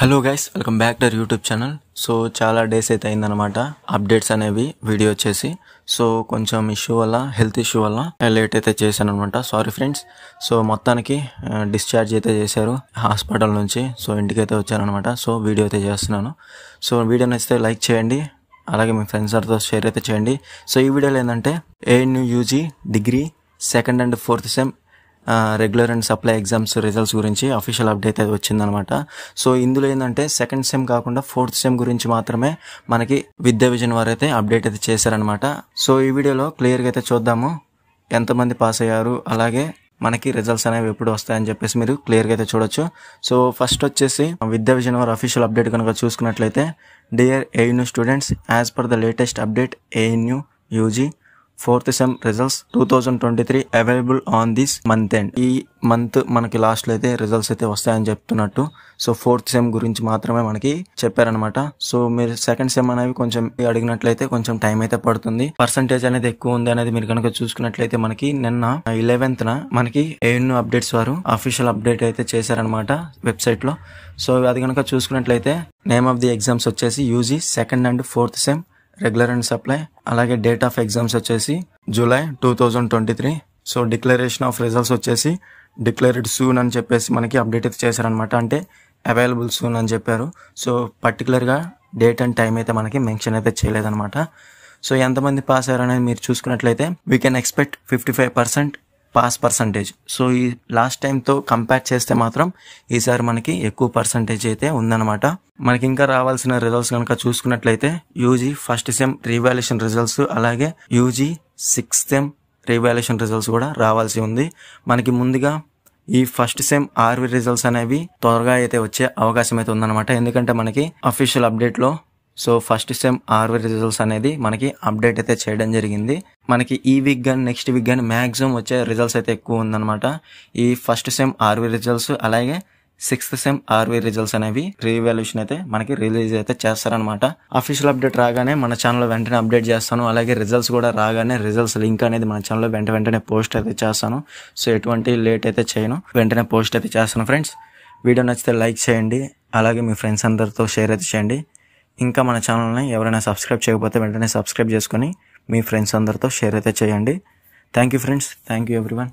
hello guys welcome back to YouTube channel so చాలా days అయితే అయిందనమాట అప్డేట్స్ అనేవి వీడియో వచ్చేసి సో కొంచెం ఇష్యూ వల్ల హెల్త్ ఇష్యూ వల్ల లేట్ అయితే చేశాను అనమాట సారీ ఫ్రెండ్స్ సో మొత్తానికి డిశ్చార్జ్ అయితే చేశారు హాస్పిటల్ నుంచి సో ఇంటికైతే వచ్చారనమాట సో వీడియో అయితే చేస్తున్నాను సో వీడియో నచ్చితే లైక్ చేయండి అలాగే మీ ఫ్రెండ్స్ అందరితో షేర్ అయితే చేయండి సో ఈ వీడియోలో ఏంటంటే ANU UG degree second and fourth sem regular and supply exams results గురించి అఫీషియల్ అప్డేట్ అయితే వచ్చిందనమాట సో ఇందులో ఏంటంటే సెకండ్ సెమ్ కాకుండా ఫోర్త్ సెమ్ గురించి మాత్రమే మనకి విద్యా విజన్ వారు అయితే అప్డేట్ అయితే చేశారనమాట సో ఈ వీడియోలో క్లియర్గా అయితే చూద్దాము ఎంతమంది పాస్ అయ్యారు అలాగే మనకి రిజల్ట్స్ అనేవి ఎప్పుడు వస్తాయని చెప్పేసి మీరు క్లియర్గా అయితే చూడొచ్చు సో ఫస్ట్ వచ్చేసి విద్యా విజన్ వారి అఫీషియల్ అప్డేట్ కనుక చూసుకున్నట్లయితే dear ANU students as per the latest update ANU UG fourth sem results two thousand twenty three available on this month end ఈ మంత్ మనకి లాస్ట్లో అయితే రిజల్ట్స్ అయితే వస్తాయని చెప్తున్నట్టు సో ఫోర్త్ సెమ్ గురించి మాత్రమే మనకి చెప్పారనమాట సో మీరు సెకండ్ సెమ్ అనేవి కొంచెం అడిగినట్లయితే కొంచెం టైం అయితే పడుతుంది పర్సంటేజ్ అనేది ఎక్కువ ఉంది అనేది మీరు కనుక చూసుకున్నట్లయితే మనకి నిన్న ఇలెవెన్త్ న మనకి ఎన్నో అప్డేట్స్ వారు అఫీషియల్ అప్డేట్ అయితే చేశారనమాట వెబ్సైట్ లో సో అది కనుక చూసుకున్నట్లయితే నేమ్ ఆఫ్ ది ఎగ్జామ్స్ వచ్చేసి UG second and fourth sem regular and supply అలాగే డేట్ ఆఫ్ ఎగ్జామ్స్ వచ్చేసి July two thousand twenty three so declaration of results వచ్చేసి డిక్లరేడ్ సూన్ అని చెప్పేసి మనకి అప్డేట్ అయితే చేశారనమాట అంటే అవైలబుల్ సూన్ అని చెప్పారు సో పర్టికులర్గా డేట్ అండ్ టైం అయితే మనకి మెన్షన్ అయితే చేయలేదనమాట సో ఎంతమంది పాస్ అయ్యారనేది మీరు చూసుకున్నట్లయితే we can expect fifty five percent pass percentage so ఈ లాస్ట్ టైంతో కంపేర్ చేస్తే మాత్రం ఈసారి మనకి ఎక్కువ పర్సంటేజ్ అయితే ఉందన్నమాట మనకి ఇంకా రావాల్సిన రిజల్ట్స్ కనుక చూసుకున్నట్లయితే UG first sem revaluation results అలాగే UG sixth sem revaluation results కూడా రావాల్సి ఉంది మనకి ముందుగా ఈ ఫస్ట్ సెమ్ ఆర్వి రిజల్ట్స్ అనేవి త్వరగా అయితే వచ్చే అవకాశం అయితే ఉందన్నమాట ఎందుకంటే మనకి అఫీషియల్ అప్డేట్లో so first sem RV results అనేది మనకి అప్డేట్ అయితే చేయడం జరిగింది మనకి ఈ వీక్ కానీ నెక్స్ట్ వీక్ కానీ మ్యాక్సిమం వచ్చే రిజల్ట్స్ అయితే ఎక్కువ ఉందన్నమాట ఈ ఫస్ట్ సెమ్ ఆర్వీ రిజల్ట్స్ అలాగే సిక్స్త్ సెమ్ ఆర్వీ రిజల్ట్స్ అనేవి రీవాల్యూషన్ అయితే మనకి రిలీజ్ అయితే చేస్తారనమాట అఫీషియల్ అప్డేట్ రాగానే మన ఛానల్లో వెంటనే అప్డేట్ చేస్తాను అలాగే రిజల్ట్స్ కూడా రాగానే రిజల్ట్స్ లింక్ అనేది మన ఛానల్లో వెంట వెంటనే పోస్ట్ అయితే చేస్తాను సో ఎటువంటి లేట్ అయితే చేయను వెంటనే పోస్ట్ అయితే చేస్తాను ఫ్రెండ్స్ వీడియో నచ్చితే లైక్ చేయండి అలాగే మీ ఫ్రెండ్స్ అందరితో షేర్ అయితే చేయండి ఇంకా మన ఛానల్ని ఎవరైనా సబ్స్క్రైబ్ చేయకపోతే వెంటనే సబ్స్క్రైబ్ చేసుకొని మీ ఫ్రెండ్స్ అందరితో షేర్ అయితే చేయండి thank you friends thank you everyone